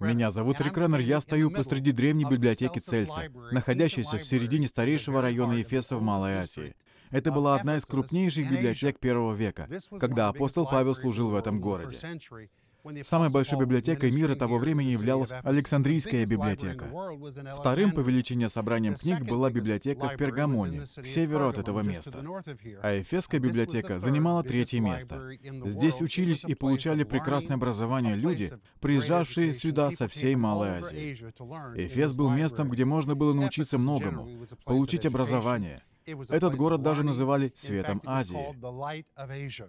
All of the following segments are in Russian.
Меня зовут Рик Реннер, я стою посреди древней библиотеки Цельса, находящейся в середине старейшего района Ефеса в Малой Азии. Это была uh, одна из крупнейших библиотек первого века, когда апостол Павел служил в этом городе. Самой большой библиотекой мира того времени являлась Александрийская библиотека. Вторым по величине собранием книг была библиотека в Пергамоне, к северу от этого места. А Эфесская библиотека занимала третье место. Здесь учились и получали прекрасное образование люди, приезжавшие сюда со всей Малой Азии. Эфес был местом, где можно было научиться многому, получить образование, этот город даже называли «светом Азии».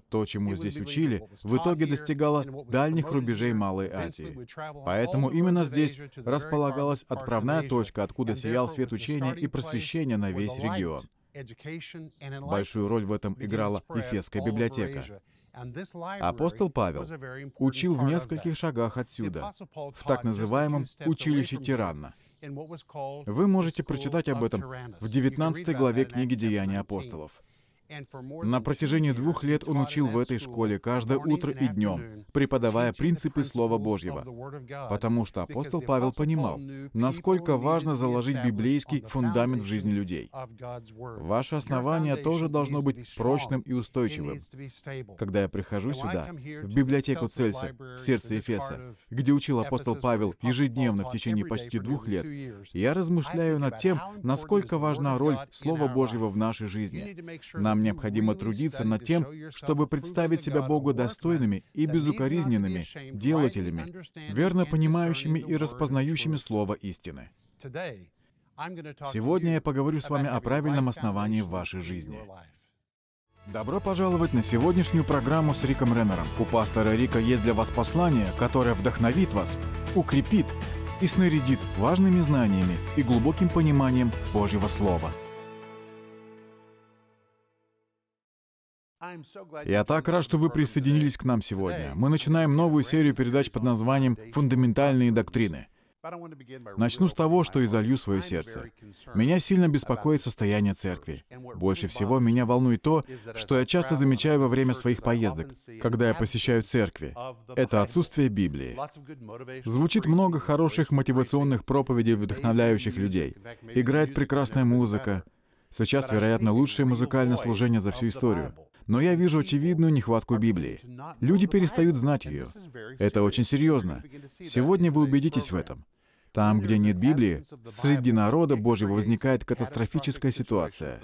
То, чему здесь учили, в итоге достигало дальних рубежей Малой Азии. Поэтому именно здесь располагалась отправная точка, откуда сиял свет учения и просвещения на весь регион. Большую роль в этом играла Ефесская библиотека. Апостол Павел учил в нескольких шагах отсюда, в так называемом «училище Тиранна», вы можете прочитать об этом в 19 главе книги «Деяния апостолов». На протяжении двух лет он учил в этой школе каждое утро и днем, преподавая принципы Слова Божьего, потому что апостол Павел понимал, насколько важно заложить библейский фундамент в жизни людей. Ваше основание тоже должно быть прочным и устойчивым. Когда я прихожу сюда, в библиотеку Цельса, в сердце Эфеса, где учил апостол Павел ежедневно в течение почти двух лет, я размышляю над тем, насколько важна роль Слова Божьего в нашей жизни. Нам нам необходимо трудиться над тем, чтобы представить себя Богу достойными и безукоризненными, делателями, верно понимающими и распознающими слово истины. Сегодня я поговорю с вами о правильном основании в вашей жизни. Добро пожаловать на сегодняшнюю программу с Риком Реннером. У пастора Рика есть для вас послание, которое вдохновит вас, укрепит и снарядит важными знаниями и глубоким пониманием Божьего Слова. Я так рад, что вы присоединились к нам сегодня. Мы начинаем новую серию передач под названием «Фундаментальные доктрины». Начну с того, что изолью свое сердце. Меня сильно беспокоит состояние церкви. Больше всего меня волнует то, что я часто замечаю во время своих поездок, когда я посещаю церкви. Это отсутствие Библии. Звучит много хороших мотивационных проповедей вдохновляющих людей. Играет прекрасная музыка. Сейчас, вероятно, лучшее музыкальное служение за всю историю. Но я вижу очевидную нехватку Библии. Люди перестают знать ее. Это очень серьезно. Сегодня вы убедитесь в этом. Там, где нет Библии, среди народа Божьего возникает катастрофическая ситуация.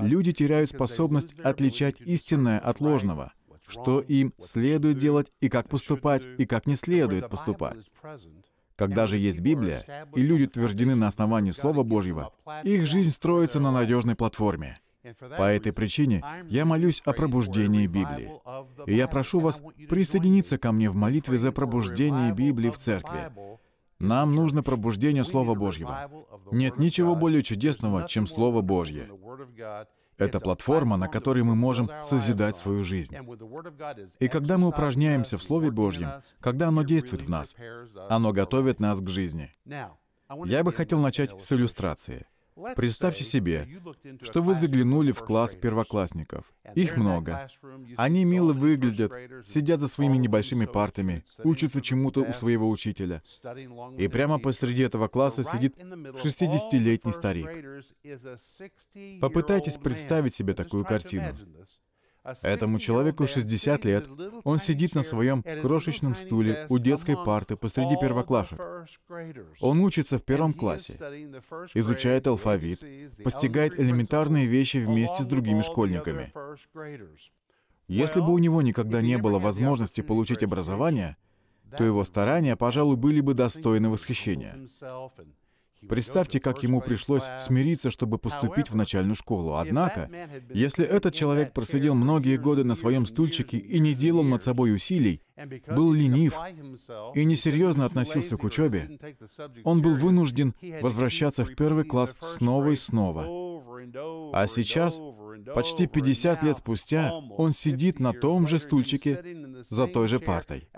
Люди теряют способность отличать истинное от ложного, что им следует делать и как поступать, и как не следует поступать. Когда же есть Библия, и люди утверждены на основании Слова Божьего, их жизнь строится на надежной платформе. По этой причине я молюсь о пробуждении Библии. И я прошу вас присоединиться ко мне в молитве за пробуждение Библии в церкви. Нам нужно пробуждение Слова Божьего. Нет ничего более чудесного, чем Слово Божье. Это платформа, на которой мы можем созидать свою жизнь. И когда мы упражняемся в Слове Божьем, когда оно действует в нас, оно готовит нас к жизни. Я бы хотел начать с иллюстрации. Представьте себе, что вы заглянули в класс первоклассников. Их много. Они мило выглядят, сидят за своими небольшими партами, учатся чему-то у своего учителя. И прямо посреди этого класса сидит 60-летний старик. Попытайтесь представить себе такую картину. Этому человеку 60 лет, он сидит на своем крошечном стуле у детской парты посреди первоклашек. Он учится в первом классе, изучает алфавит, постигает элементарные вещи вместе с другими школьниками. Если бы у него никогда не было возможности получить образование, то его старания, пожалуй, были бы достойны восхищения. Представьте, как ему пришлось смириться, чтобы поступить в начальную школу. Однако, если этот человек просидел многие годы на своем стульчике и не делал над собой усилий, был ленив и несерьезно относился к учебе, он был вынужден возвращаться в первый класс снова и снова. А сейчас, почти 50 лет спустя, он сидит на том же стульчике за той же партой.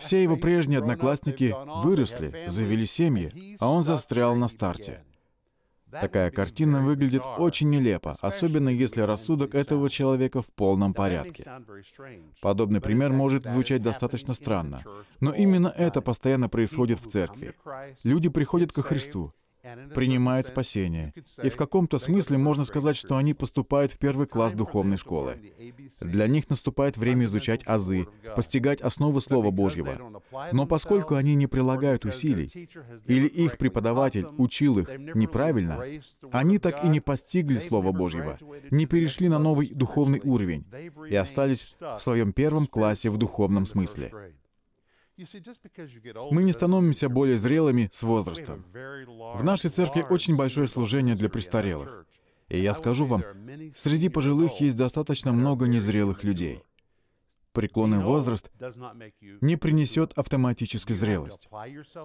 Все его прежние одноклассники выросли, завели семьи, а он застрял на старте. Такая картина выглядит очень нелепо, особенно если рассудок этого человека в полном порядке. Подобный пример может звучать достаточно странно, но именно это постоянно происходит в церкви. Люди приходят ко Христу, принимают спасение. И в каком-то смысле можно сказать, что они поступают в первый класс духовной школы. Для них наступает время изучать азы, постигать основы Слова Божьего. Но поскольку они не прилагают усилий, или их преподаватель учил их неправильно, они так и не постигли Слова Божьего, не перешли на новый духовный уровень и остались в своем первом классе в духовном смысле. Мы не становимся более зрелыми с возрастом. В нашей церкви очень большое служение для престарелых. И я скажу вам, среди пожилых есть достаточно много незрелых людей. Преклонный возраст не принесет автоматически зрелость.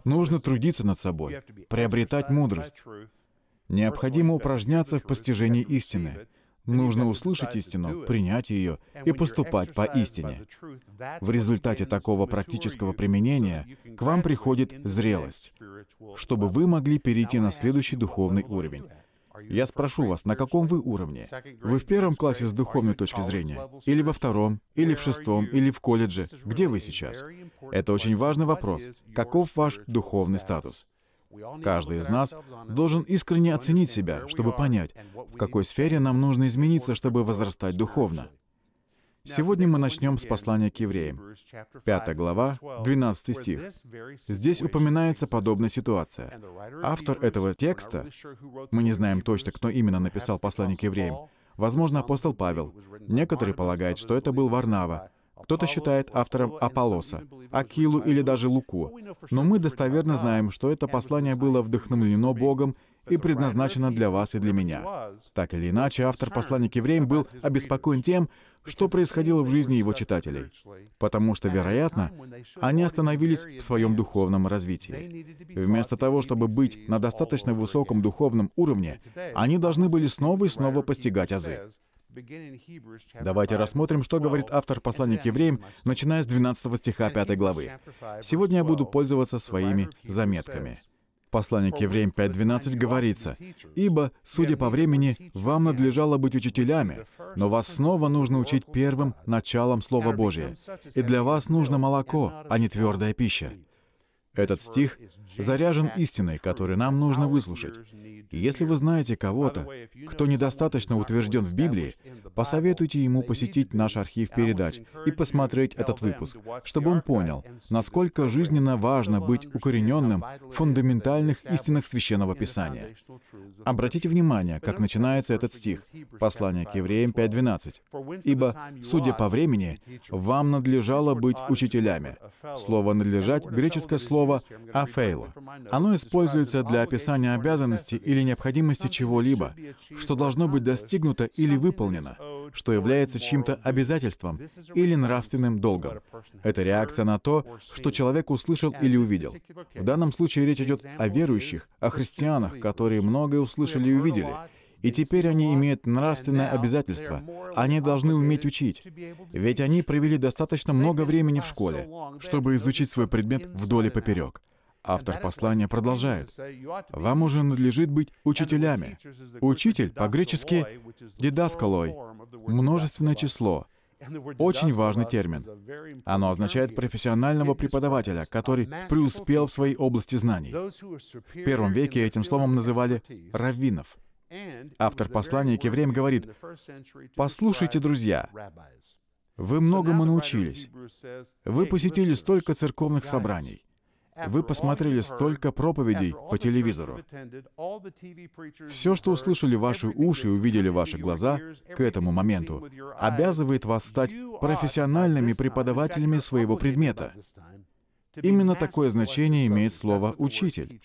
Нужно трудиться над собой, приобретать мудрость. Необходимо упражняться в постижении истины, Нужно услышать истину, принять ее и поступать по истине. В результате такого практического применения к вам приходит зрелость, чтобы вы могли перейти на следующий духовный уровень. Я спрошу вас, на каком вы уровне? Вы в первом классе с духовной точки зрения? Или во втором? Или в шестом? Или в колледже? Где вы сейчас? Это очень важный вопрос. Каков ваш духовный статус? Каждый из нас должен искренне оценить себя, чтобы понять, в какой сфере нам нужно измениться, чтобы возрастать духовно. Сегодня мы начнем с послания к евреям. 5 глава, 12 стих. Здесь упоминается подобная ситуация. Автор этого текста, мы не знаем точно, кто именно написал послание к евреям, возможно, апостол Павел. Некоторые полагают, что это был Варнава, кто-то считает автором Аполлоса, Акилу или даже Луку. Но мы достоверно знаем, что это послание было вдохновлено Богом и предназначено для вас и для меня. Так или иначе, автор послания к евреям был обеспокоен тем, что происходило в жизни его читателей, потому что, вероятно, они остановились в своем духовном развитии. Вместо того, чтобы быть на достаточно высоком духовном уровне, они должны были снова и снова постигать азы. Давайте рассмотрим, что говорит автор послания к евреям, начиная с 12 стиха 5 главы. Сегодня я буду пользоваться своими заметками. Послание к евреям 5.12 говорится, «Ибо, судя по времени, вам надлежало быть учителями, но вас снова нужно учить первым началом Слова Божия, и для вас нужно молоко, а не твердая пища, этот стих заряжен истиной, которую нам нужно выслушать. если вы знаете кого-то, кто недостаточно утвержден в Библии, посоветуйте ему посетить наш архив передач и посмотреть этот выпуск, чтобы он понял, насколько жизненно важно быть укорененным в фундаментальных истинах Священного Писания. Обратите внимание, как начинается этот стих, послание к евреям 5.12. «Ибо, судя по времени, вам надлежало быть учителями». Слово «надлежать» — греческое слово слово «афейло». Оно используется для описания обязанности или необходимости чего-либо, что должно быть достигнуто или выполнено, что является чьим-то обязательством или нравственным долгом. Это реакция на то, что человек услышал или увидел. В данном случае речь идет о верующих, о христианах, которые многое услышали и увидели, и теперь они имеют нравственное обязательство. Они должны уметь учить. Ведь они провели достаточно много времени в школе, чтобы изучить свой предмет вдоль и поперек. Автор послания продолжает. «Вам уже надлежит быть учителями». Учитель по-гречески «дидаскалой» — множественное число. Очень важный термин. Оно означает профессионального преподавателя, который преуспел в своей области знаний. В первом веке этим словом называли «раввинов». Автор послания к евреям говорит, «Послушайте, друзья, вы многому научились. Вы посетили столько церковных собраний. Вы посмотрели столько проповедей по телевизору. Все, что услышали ваши уши и увидели ваши глаза к этому моменту, обязывает вас стать профессиональными преподавателями своего предмета. Именно такое значение имеет слово «учитель».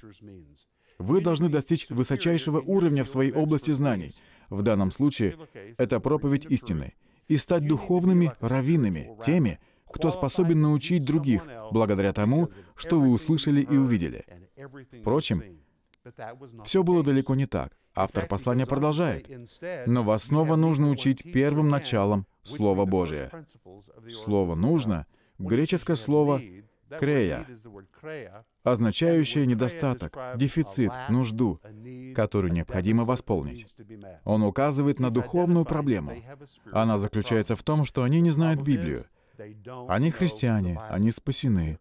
Вы должны достичь высочайшего уровня в своей области знаний. В данном случае это проповедь истины. И стать духовными раввинами, теми, кто способен научить других, благодаря тому, что вы услышали и увидели. Впрочем, все было далеко не так. Автор послания продолжает. Но вас снова нужно учить первым началом Слова Божия. Слово «нужно» — греческое слово крея, означающее недостаток, дефицит, нужду, которую необходимо восполнить. Он указывает на духовную проблему. Она заключается в том, что они не знают Библию. Они христиане, они спасены,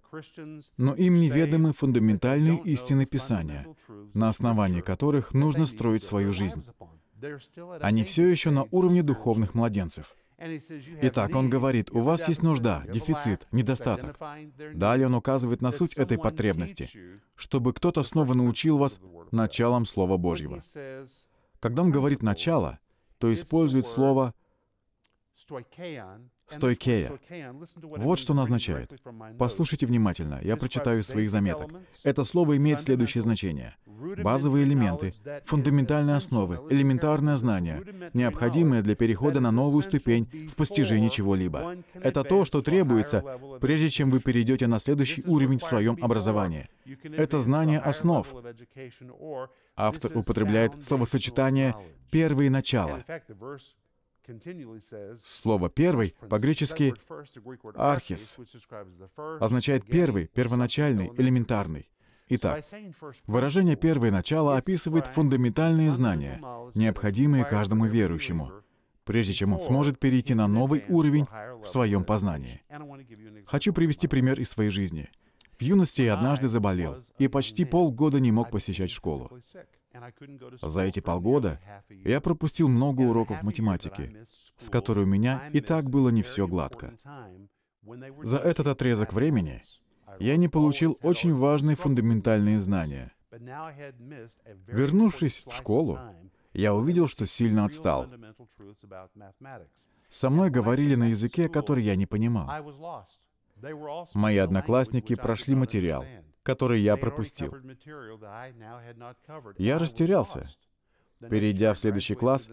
но им неведомы фундаментальные истины Писания, на основании которых нужно строить свою жизнь. Они все еще на уровне духовных младенцев. Итак, он говорит, у вас есть нужда, дефицит, недостаток. Далее он указывает на суть этой потребности, чтобы кто-то снова научил вас началом Слова Божьего. Когда он говорит «начало», то использует слово Стойкея. Вот что она означает. Послушайте внимательно, я прочитаю из своих заметок. Это слово имеет следующее значение. Базовые элементы, фундаментальные основы, элементарное знание, необходимое для перехода на новую ступень в постижении чего-либо. Это то, что требуется, прежде чем вы перейдете на следующий уровень в своем образовании. Это знание основ. Автор употребляет словосочетание «первые начала». Слово «первый» по-гречески «архис» означает «первый», «первоначальный», «элементарный». Итак, выражение «первое начало» описывает фундаментальные знания, необходимые каждому верующему, прежде чем он сможет перейти на новый уровень в своем познании. Хочу привести пример из своей жизни. В юности я однажды заболел и почти полгода не мог посещать школу. За эти полгода я пропустил много уроков математики, с которой у меня и так было не все гладко. За этот отрезок времени я не получил очень важные фундаментальные знания. Вернувшись в школу, я увидел, что сильно отстал. Со мной говорили на языке, который я не понимал. Мои одноклассники прошли материал, который я пропустил. Я растерялся. Перейдя в следующий класс,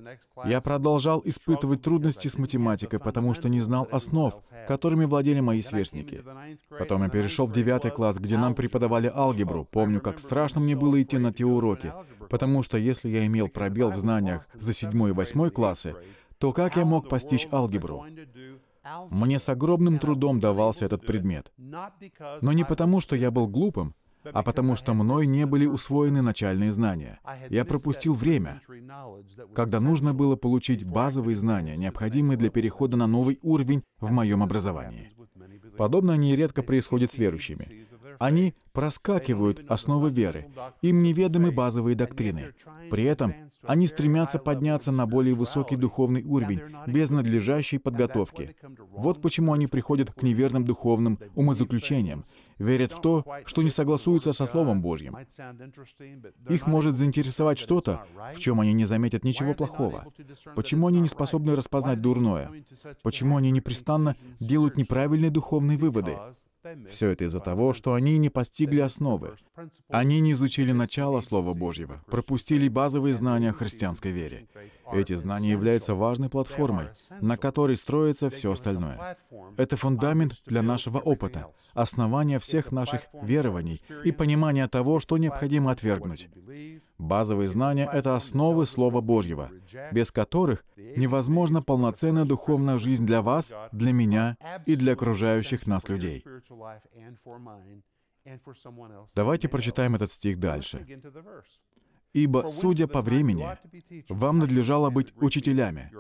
я продолжал испытывать трудности с математикой, потому что не знал основ, которыми владели мои сверстники. Потом я перешел в девятый класс, где нам преподавали алгебру. Помню, как страшно мне было идти на те уроки, потому что если я имел пробел в знаниях за седьмой и восьмой классы, то как я мог постичь алгебру? Мне с огромным трудом давался этот предмет. Но не потому, что я был глупым, а потому что мной не были усвоены начальные знания. Я пропустил время, когда нужно было получить базовые знания, необходимые для перехода на новый уровень в моем образовании. Подобное нередко происходит с верующими. Они проскакивают основы веры, им неведомы базовые доктрины. При этом они стремятся подняться на более высокий духовный уровень, без надлежащей подготовки. Вот почему они приходят к неверным духовным умозаключениям, верят в то, что не согласуется со Словом Божьим. Их может заинтересовать что-то, в чем они не заметят ничего плохого. Почему они не способны распознать дурное? Почему они непрестанно делают неправильные духовные выводы? Все это из-за того, что они не постигли основы. Они не изучили начало Слова Божьего, пропустили базовые знания о христианской вере. Эти знания являются важной платформой, на которой строится все остальное. Это фундамент для нашего опыта, основание всех наших верований и понимания того, что необходимо отвергнуть. Базовые знания — это основы Слова Божьего, без которых невозможна полноценная духовная жизнь для вас, для меня и для окружающих нас людей. Давайте прочитаем этот стих дальше. «Ибо, судя по времени, вам надлежало быть учителями».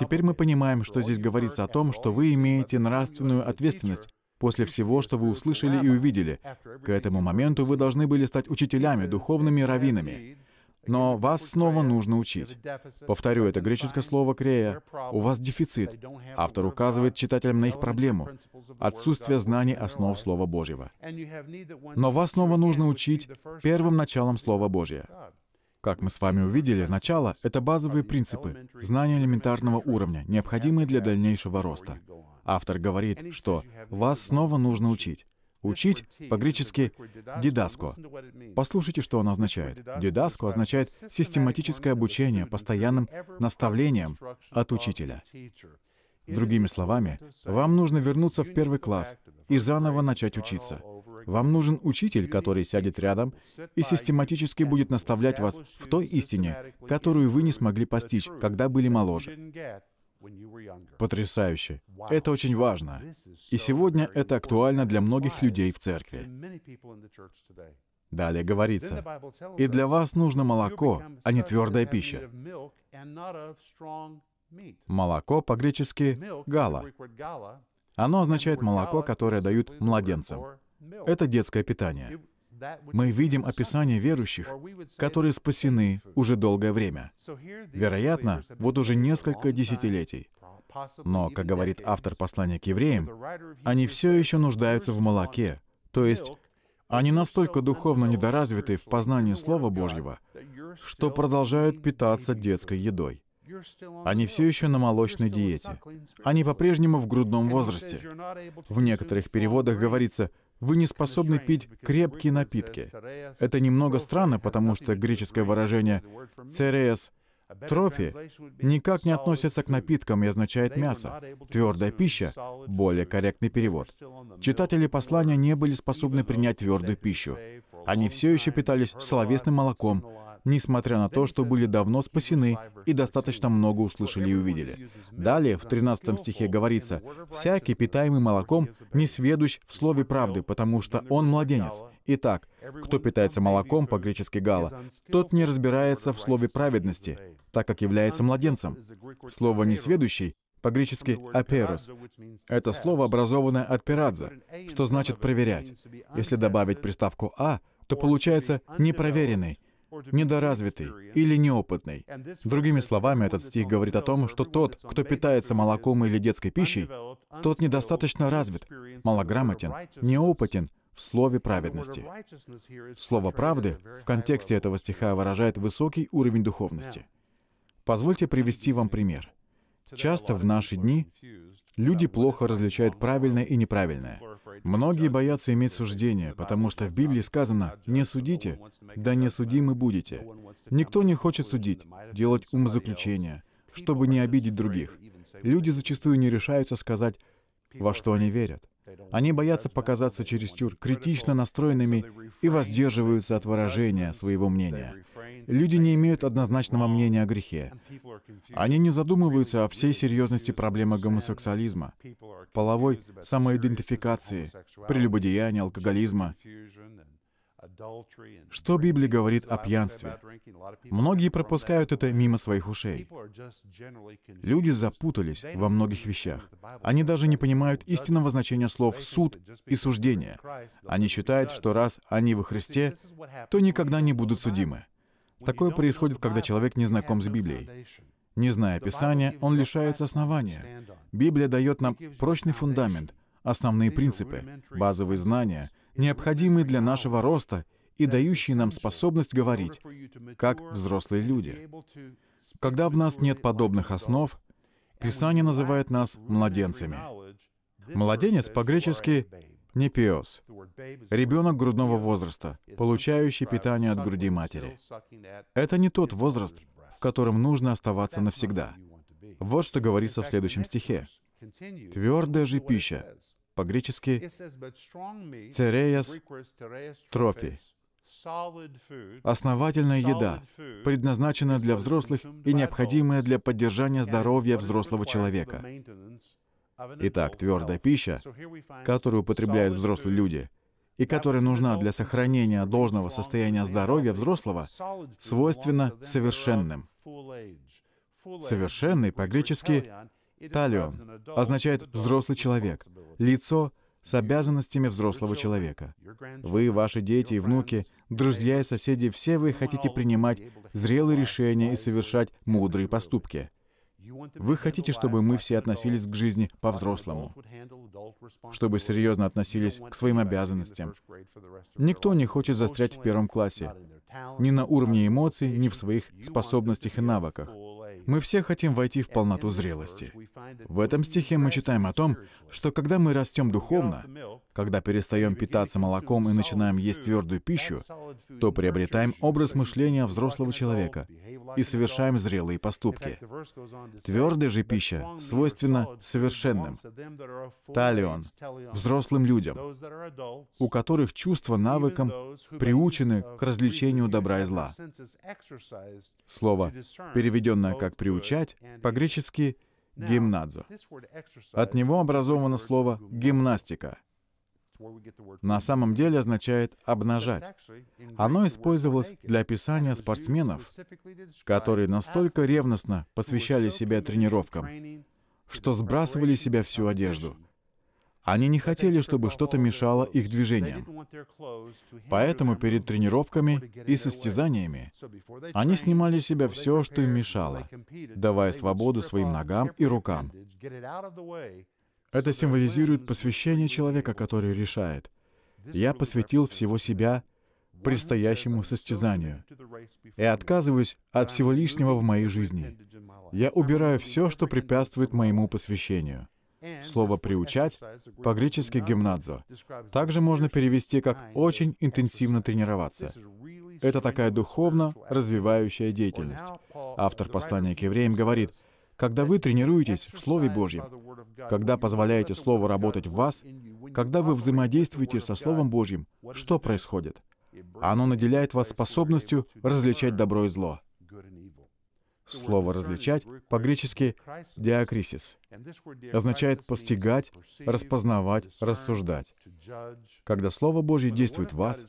Теперь мы понимаем, что здесь говорится о том, что вы имеете нравственную ответственность После всего, что вы услышали и увидели, к этому моменту вы должны были стать учителями, духовными раввинами. Но вас снова нужно учить. Повторю, это греческое слово «крея». У вас дефицит. Автор указывает читателям на их проблему. Отсутствие знаний основ Слова Божьего. Но вас снова нужно учить первым началом Слова Божьего. Как мы с вами увидели, начало — это базовые принципы, знания элементарного уровня, необходимые для дальнейшего роста. Автор говорит, что вас снова нужно учить. Учить по-гречески «дидаско». Послушайте, что оно означает. «Дидаско» означает систематическое обучение постоянным наставлением от учителя. Другими словами, вам нужно вернуться в первый класс и заново начать учиться. Вам нужен учитель, который сядет рядом и систематически будет наставлять вас в той истине, которую вы не смогли постичь, когда были моложе. Потрясающе. Это очень важно. И сегодня это актуально для многих людей в церкви. Далее говорится, «И для вас нужно молоко, а не твердая пища». Молоко по-гречески «гала». Оно означает молоко, которое дают младенцам. Это детское питание мы видим описание верующих, которые спасены уже долгое время. Вероятно, вот уже несколько десятилетий. Но, как говорит автор послания к евреям, они все еще нуждаются в молоке, то есть они настолько духовно недоразвиты в познании Слова Божьего, что продолжают питаться детской едой. Они все еще на молочной диете. Они по-прежнему в грудном возрасте. В некоторых переводах говорится, вы не способны пить крепкие напитки. Это немного странно, потому что греческое выражение «цереес трофи» никак не относится к напиткам и означает мясо. Твердая пища — более корректный перевод. Читатели послания не были способны принять твердую пищу. Они все еще питались словесным молоком, несмотря на то, что были давно спасены и достаточно много услышали и увидели. Далее, в 13 стихе говорится, «Всякий, питаемый молоком, не сведущ в слове правды, потому что он младенец». Итак, кто питается молоком, по-гречески «гала», тот не разбирается в слове праведности, так как является младенцем. Слово «несведущий» по-гречески аперос) Это слово, образованное от «пирадза», что значит «проверять». Если добавить приставку «а», то получается «непроверенный», недоразвитый или неопытный. Другими словами, этот стих говорит о том, что тот, кто питается молоком или детской пищей, тот недостаточно развит, малограмотен, неопытен в слове праведности. Слово «правды» в контексте этого стиха выражает высокий уровень духовности. Позвольте привести вам пример. Часто в наши дни люди плохо различают правильное и неправильное. Многие боятся иметь суждение, потому что в Библии сказано «не судите, да не судимы будете». Никто не хочет судить, делать умозаключения, чтобы не обидеть других. Люди зачастую не решаются сказать, во что они верят. Они боятся показаться чересчур критично настроенными и воздерживаются от выражения своего мнения. Люди не имеют однозначного мнения о грехе. Они не задумываются о всей серьезности проблемы гомосексуализма, половой самоидентификации, прелюбодеяния, алкоголизма что Библия говорит о пьянстве? Многие пропускают это мимо своих ушей. Люди запутались во многих вещах. Они даже не понимают истинного значения слов «суд» и «суждение». Они считают, что раз они во Христе, то никогда не будут судимы. Такое происходит, когда человек не знаком с Библией. Не зная Писания, он лишается основания. Библия дает нам прочный фундамент, основные принципы, базовые знания, необходимые для нашего роста и дающие нам способность говорить, как взрослые люди. Когда в нас нет подобных основ, Писание называет нас младенцами. Младенец по-гречески «непиос» — ребенок грудного возраста, получающий питание от груди матери. Это не тот возраст, в котором нужно оставаться навсегда. Вот что говорится в следующем стихе. «Твердая же пища, по-гречески «тереяс тропи». Основательная еда, предназначенная для взрослых и необходимая для поддержания здоровья взрослого человека. Итак, твердая пища, которую употребляют взрослые люди, и которая нужна для сохранения должного состояния здоровья взрослого, свойственна совершенным. Совершенный по-гречески «талион» означает «взрослый человек», лицо с обязанностями взрослого человека. Вы, ваши дети и внуки, друзья и соседи, все вы хотите принимать зрелые решения и совершать мудрые поступки. Вы хотите, чтобы мы все относились к жизни по-взрослому, чтобы серьезно относились к своим обязанностям. Никто не хочет застрять в первом классе, ни на уровне эмоций, ни в своих способностях и навыках. Мы все хотим войти в полноту зрелости. В этом стихе мы читаем о том, что когда мы растем духовно, когда перестаем питаться молоком и начинаем есть твердую пищу, то приобретаем образ мышления взрослого человека, и совершаем зрелые поступки. Твердая же пища свойственна совершенным, талион, взрослым людям, у которых чувства навыком приучены к развлечению добра и зла. Слово, переведенное как «приучать», по-гречески «гимнадзо». От него образовано слово «гимнастика», на самом деле означает «обнажать». Оно использовалось для описания спортсменов, которые настолько ревностно посвящали себя тренировкам, что сбрасывали себя всю одежду. Они не хотели, чтобы что-то мешало их движениям. Поэтому перед тренировками и состязаниями они снимали с себя все, что им мешало, давая свободу своим ногам и рукам, это символизирует посвящение человека, который решает. Я посвятил всего себя предстоящему состязанию и отказываюсь от всего лишнего в моей жизни. Я убираю все, что препятствует моему посвящению. Слово «приучать» по-гречески «гимнадзо» также можно перевести как «очень интенсивно тренироваться». Это такая духовно развивающая деятельность. Автор послания к евреям говорит, когда вы тренируетесь в Слове Божьем, когда позволяете Слову работать в вас, когда вы взаимодействуете со Словом Божьим, что происходит? Оно наделяет вас способностью различать добро и зло. Слово «различать» по-гречески «диакрисис» означает «постигать», «распознавать», «рассуждать». Когда Слово Божье действует в вас,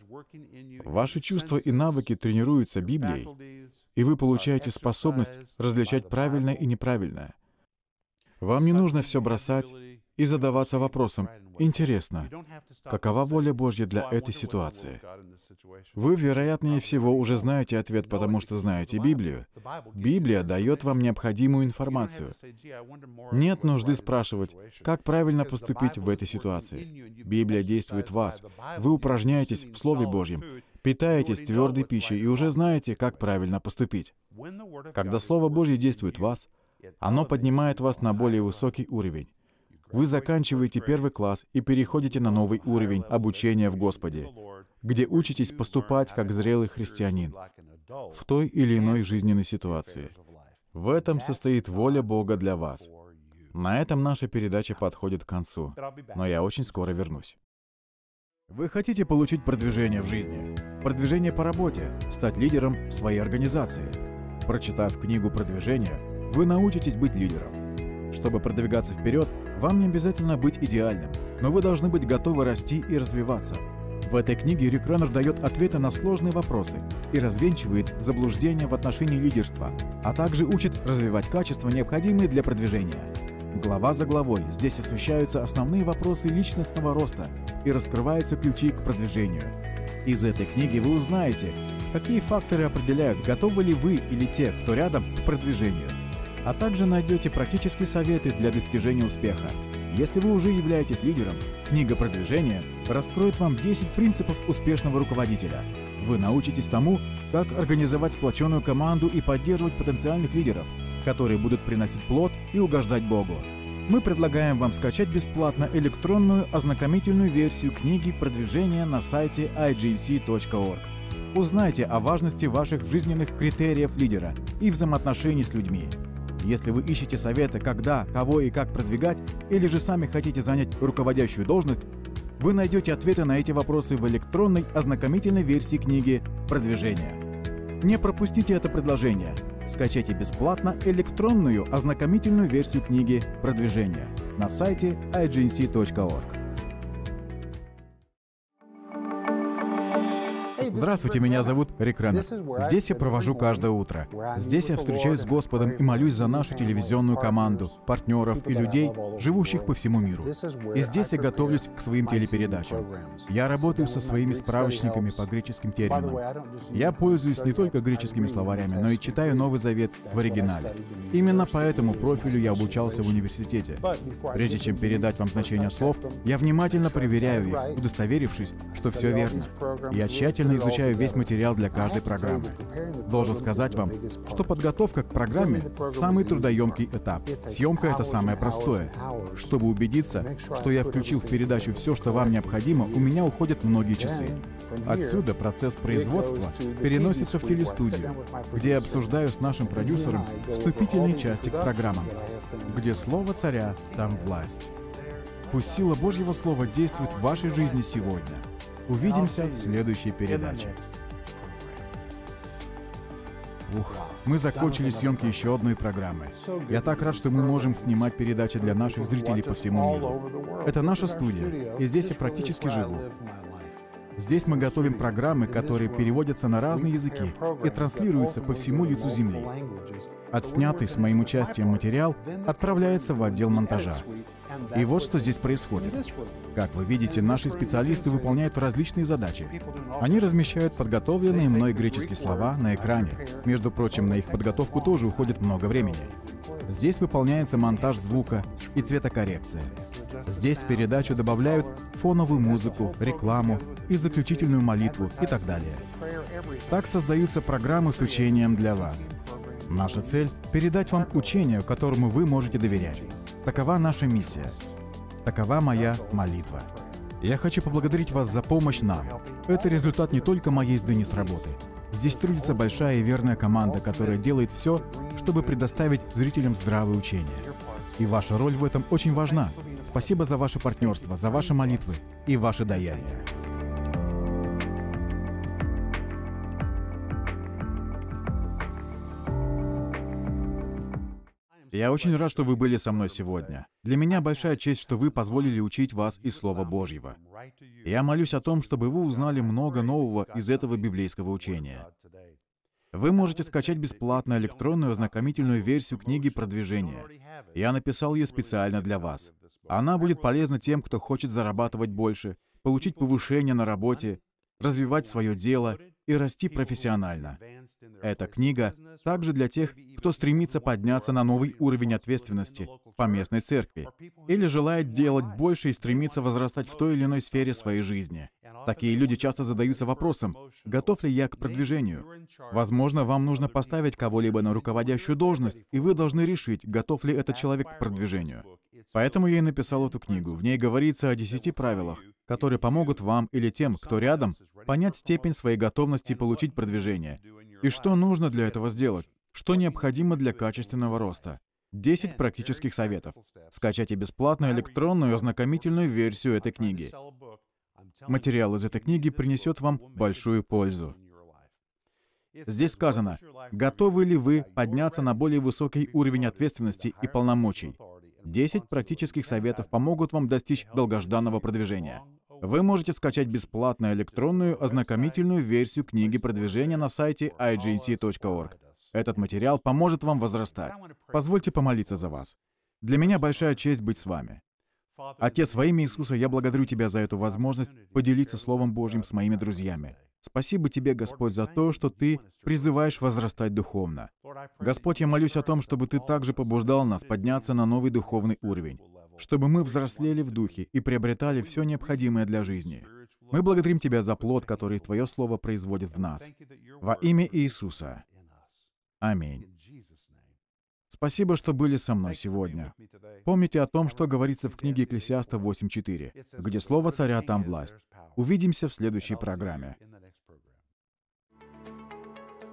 ваши чувства и навыки тренируются Библией, и вы получаете способность различать правильное и неправильное. Вам не нужно все бросать и задаваться вопросом, интересно, какова воля Божья для этой ситуации? Вы, вероятнее всего, уже знаете ответ, потому что знаете Библию. Библия дает вам необходимую информацию. Нет нужды спрашивать, как правильно поступить в этой ситуации. Библия действует в вас. Вы упражняетесь в Слове Божьем, питаетесь твердой пищей и уже знаете, как правильно поступить. Когда Слово Божье действует в вас, оно поднимает вас на более высокий уровень. Вы заканчиваете первый класс и переходите на новый уровень обучения в Господе, где учитесь поступать как зрелый христианин в той или иной жизненной ситуации. В этом состоит воля Бога для вас. На этом наша передача подходит к концу, но я очень скоро вернусь. Вы хотите получить продвижение в жизни? Продвижение по работе, стать лидером своей организации. Прочитав книгу продвижения, вы научитесь быть лидером. Чтобы продвигаться вперед, вам не обязательно быть идеальным, но вы должны быть готовы расти и развиваться. В этой книге Рик Раннер дает ответы на сложные вопросы и развенчивает заблуждения в отношении лидерства, а также учит развивать качества, необходимые для продвижения. Глава за главой здесь освещаются основные вопросы личностного роста и раскрываются ключи к продвижению. Из этой книги вы узнаете, какие факторы определяют, готовы ли вы или те, кто рядом, к продвижению а также найдете практические советы для достижения успеха. Если вы уже являетесь лидером, книга продвижения раскроет вам 10 принципов успешного руководителя. Вы научитесь тому, как организовать сплоченную команду и поддерживать потенциальных лидеров, которые будут приносить плод и угождать Богу. Мы предлагаем вам скачать бесплатно электронную ознакомительную версию книги продвижения на сайте iglc.org. Узнайте о важности ваших жизненных критериев лидера и взаимоотношений с людьми. Если вы ищете советы, когда, кого и как продвигать, или же сами хотите занять руководящую должность, вы найдете ответы на эти вопросы в электронной ознакомительной версии книги «Продвижение». Не пропустите это предложение. Скачайте бесплатно электронную ознакомительную версию книги «Продвижение» на сайте agency.org. Здравствуйте, меня зовут Рик Реннер. Здесь я провожу каждое утро. Здесь я встречаюсь с Господом и молюсь за нашу телевизионную команду, партнеров и людей, живущих по всему миру. И здесь я готовлюсь к своим телепередачам. Я работаю со своими справочниками по греческим терминам. Я пользуюсь не только греческими словарями, но и читаю Новый Завет в оригинале. Именно по этому профилю я обучался в университете. Прежде чем передать вам значение слов, я внимательно проверяю их, удостоверившись, что все верно. Я тщательно изучаю изучаю весь материал для каждой программы. Должен сказать вам, что подготовка к программе — самый трудоемкий этап. Съемка — это самое простое. Чтобы убедиться, что я включил в передачу все, что вам необходимо, у меня уходят многие часы. Отсюда процесс производства переносится в телестудию, где я обсуждаю с нашим продюсером вступительные части к программам. Где слово царя, там власть. Пусть сила Божьего Слова действует в вашей жизни сегодня — Увидимся в следующей передаче. Ух, мы ну закончили съемки еще одной программы. Я так рад, что мы можем снимать передачи для наших зрителей по всему миру. Это наша студия, и здесь я практически живу. Здесь мы готовим программы, которые переводятся на разные языки и транслируются по всему лицу Земли. Отснятый с моим участием материал отправляется в отдел монтажа. И вот что здесь происходит. Как вы видите, наши специалисты выполняют различные задачи. Они размещают подготовленные мной греческие слова на экране. Между прочим, на их подготовку тоже уходит много времени. Здесь выполняется монтаж звука и цветокоррекция. Здесь в передачу добавляют фоновую музыку, рекламу и заключительную молитву и так далее. Так создаются программы с учением для вас. Наша цель — передать вам учение, которому вы можете доверять. Такова наша миссия. Такова моя молитва. Я хочу поблагодарить вас за помощь нам. Это результат не только моей с Денис работы. Здесь трудится большая и верная команда, которая делает все, чтобы предоставить зрителям здравое учение. И ваша роль в этом очень важна. Спасибо за ваше партнерство, за ваши молитвы и ваши даяния. Я очень рад, что вы были со мной сегодня. Для меня большая честь, что вы позволили учить вас из Слова Божьего. Я молюсь о том, чтобы вы узнали много нового из этого библейского учения. Вы можете скачать бесплатно электронную ознакомительную версию книги «Продвижение». Я написал ее специально для вас. Она будет полезна тем, кто хочет зарабатывать больше, получить повышение на работе, развивать свое дело и расти профессионально. Эта книга также для тех, кто стремится подняться на новый уровень ответственности по местной церкви или желает делать больше и стремится возрастать в той или иной сфере своей жизни. Такие люди часто задаются вопросом, готов ли я к продвижению. Возможно, вам нужно поставить кого-либо на руководящую должность, и вы должны решить, готов ли этот человек к продвижению. Поэтому я и написал эту книгу. В ней говорится о десяти правилах, которые помогут вам или тем, кто рядом, понять степень своей готовности получить продвижение. И что нужно для этого сделать? Что необходимо для качественного роста? 10 практических советов. Скачайте бесплатную электронную ознакомительную версию этой книги. Материал из этой книги принесет вам большую пользу. Здесь сказано, готовы ли вы подняться на более высокий уровень ответственности и полномочий. 10 практических советов помогут вам достичь долгожданного продвижения. Вы можете скачать бесплатную электронную ознакомительную версию книги продвижения на сайте ignt.org. Этот материал поможет вам возрастать. Позвольте помолиться за вас. Для меня большая честь быть с вами. Отец, во имя Иисуса, я благодарю Тебя за эту возможность поделиться Словом Божьим с моими друзьями. Спасибо Тебе, Господь, за то, что Ты призываешь возрастать духовно. Господь, я молюсь о том, чтобы Ты также побуждал нас подняться на новый духовный уровень чтобы мы взрослели в духе и приобретали все необходимое для жизни. Мы благодарим Тебя за плод, который Твое Слово производит в нас. Во имя Иисуса. Аминь. Спасибо, что были со мной сегодня. Помните о том, что говорится в книге Экклесиаста 8.4, где слово царя там власть. Увидимся в следующей программе.